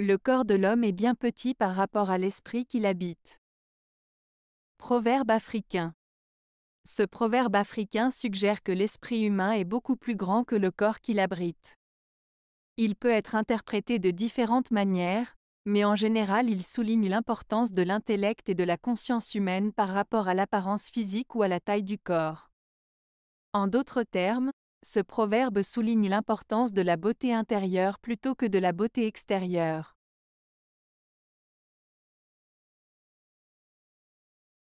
Le corps de l'homme est bien petit par rapport à l'esprit qui l'habite. Proverbe africain. Ce proverbe africain suggère que l'esprit humain est beaucoup plus grand que le corps qu'il abrite. Il peut être interprété de différentes manières, mais en général il souligne l'importance de l'intellect et de la conscience humaine par rapport à l'apparence physique ou à la taille du corps. En d'autres termes, ce proverbe souligne l'importance de la beauté intérieure plutôt que de la beauté extérieure.